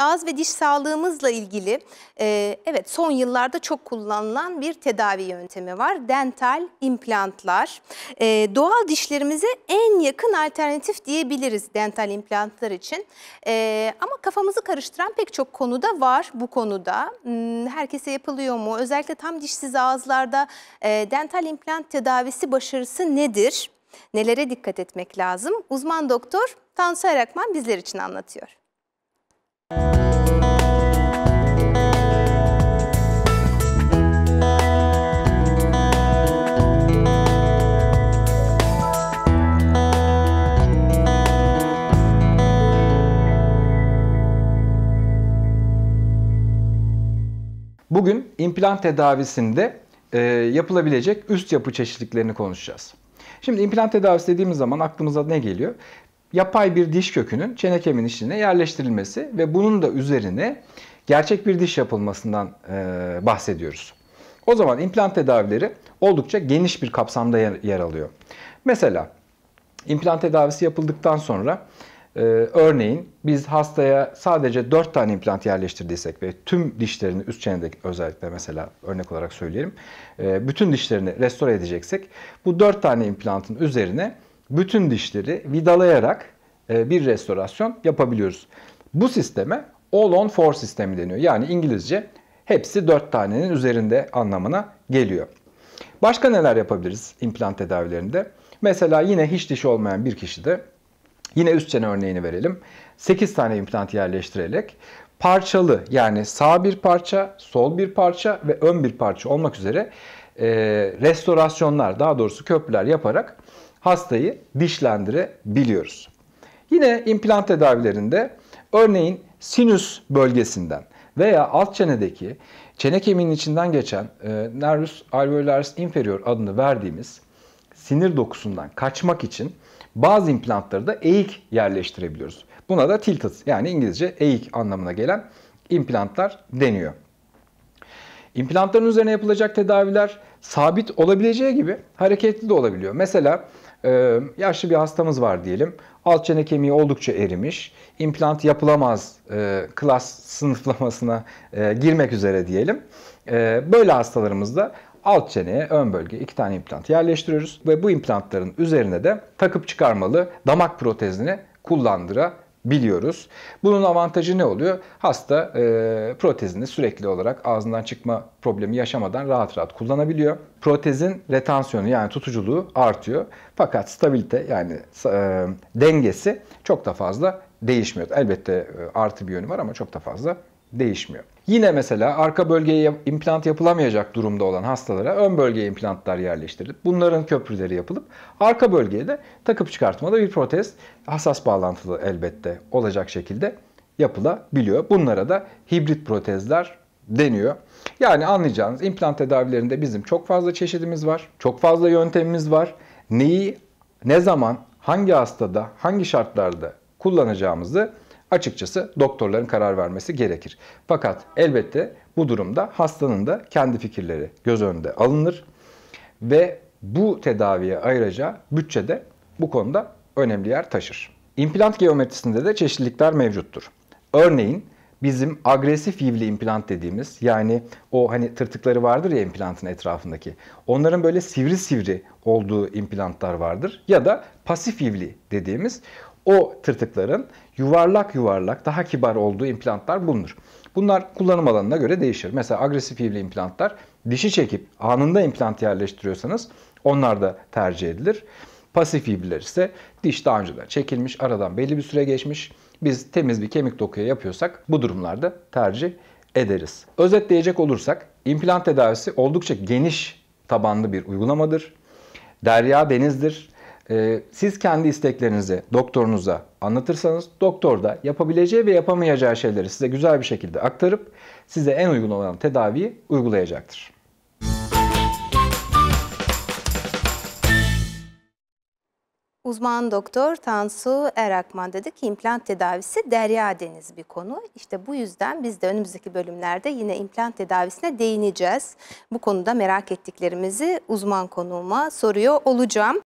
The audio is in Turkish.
ağız ve diş sağlığımızla ilgili e, evet son yıllarda çok kullanılan bir tedavi yöntemi var. Dental implantlar. E, doğal dişlerimize en yakın alternatif diyebiliriz dental implantlar için. E, ama kafamızı karıştıran pek çok konuda var bu konuda. Hmm, herkese yapılıyor mu? Özellikle tam dişsiz ağızlarda e, dental implant tedavisi başarısı nedir? Nelere dikkat etmek lazım? Uzman doktor Tansu Erakman bizler için anlatıyor. Bugün implant tedavisinde e, yapılabilecek üst yapı çeşitliklerini konuşacağız. Şimdi implant tedavisi dediğimiz zaman aklımıza ne geliyor? yapay bir diş kökünün çene kemiğinin içine yerleştirilmesi ve bunun da üzerine gerçek bir diş yapılmasından e, bahsediyoruz. O zaman implant tedavileri oldukça geniş bir kapsamda yer, yer alıyor. Mesela implant tedavisi yapıldıktan sonra e, örneğin biz hastaya sadece 4 tane implant yerleştirdiysek ve tüm dişlerini üst çenedeki özellikle mesela örnek olarak söyleyelim. E, bütün dişlerini restore edeceksek bu 4 tane implantın üzerine bütün dişleri vidalayarak e, bir restorasyon yapabiliyoruz. Bu sisteme all on four sistemi deniyor. Yani İngilizce hepsi 4 tanenin üzerinde anlamına geliyor. Başka neler yapabiliriz implant tedavilerinde? Mesela yine hiç diş olmayan bir kişide yine üst çene örneğini verelim. 8 tane implant yerleştirerek parçalı yani sağ bir parça, sol bir parça ve ön bir parça olmak üzere e, restorasyonlar daha doğrusu köprüler yaparak hastayı dişlendirebiliyoruz. Yine implant tedavilerinde örneğin sinüs bölgesinden veya alt çenedeki çene kemiğinin içinden geçen e, nervus alveolaris inferior adını verdiğimiz sinir dokusundan kaçmak için bazı implantları da eğik yerleştirebiliyoruz. Buna da tilted yani İngilizce eğik anlamına gelen implantlar deniyor. İmplantların üzerine yapılacak tedaviler sabit olabileceği gibi hareketli de olabiliyor. Mesela ee, yaşlı bir hastamız var diyelim. Alt çene kemiği oldukça erimiş. İmplant yapılamaz e, klas sınıflamasına e, girmek üzere diyelim. E, böyle hastalarımızda alt çeneye ön bölge iki tane implant yerleştiriyoruz. Ve bu implantların üzerine de takıp çıkarmalı damak protezini kullandıra biliyoruz. Bunun avantajı ne oluyor? Hasta e, protezini sürekli olarak ağzından çıkma problemi yaşamadan rahat rahat kullanabiliyor. Protezin retansiyonu yani tutuculuğu artıyor. Fakat stabilite yani e, dengesi çok da fazla değişmiyor. Elbette e, artı bir yönü var ama çok da fazla değişmiyor. Yine mesela arka bölgeye implant yapılamayacak durumda olan hastalara ön bölgeye implantlar yerleştirilip bunların köprüleri yapılıp arka bölgeye de takıp çıkartmada bir protez hassas bağlantılı elbette olacak şekilde yapılabiliyor. Bunlara da hibrit protezler deniyor. Yani anlayacağınız implant tedavilerinde bizim çok fazla çeşidimiz var. Çok fazla yöntemimiz var. Neyi, ne zaman, hangi hastada, hangi şartlarda kullanacağımızı açıkçası doktorların karar vermesi gerekir. Fakat elbette bu durumda hastanın da kendi fikirleri göz önünde alınır ve bu tedaviye ayrıca bütçe de bu konuda önemli yer taşır. İmplant geometrisinde de çeşitlilikler mevcuttur. Örneğin bizim agresif yivli implant dediğimiz yani o hani tırtıkları vardır ya implantın etrafındaki. Onların böyle sivri sivri olduğu implantlar vardır ya da pasif yivli dediğimiz o tırtıkların yuvarlak yuvarlak daha kibar olduğu implantlar bulunur. Bunlar kullanım alanına göre değişir. Mesela agresif ivli implantlar dişi çekip anında implant yerleştiriyorsanız onlar da tercih edilir. Pasif ivliler ise diş daha önceden çekilmiş, aradan belli bir süre geçmiş. Biz temiz bir kemik dokuya yapıyorsak bu durumlarda tercih ederiz. Özetleyecek olursak implant tedavisi oldukça geniş tabanlı bir uygulamadır. Derya denizdir. Ee, siz kendi isteklerinizi doktorunuza anlatırsanız doktor da yapabileceği ve yapamayacağı şeyleri size güzel bir şekilde aktarıp size en uygun olan tedaviyi uygulayacaktır. Uzman doktor Tansu Erakman dedi ki implant tedavisi derya deniz bir konu. İşte bu yüzden biz de önümüzdeki bölümlerde yine implant tedavisine değineceğiz. Bu konuda merak ettiklerimizi uzman konuğuma soruyor olacağım.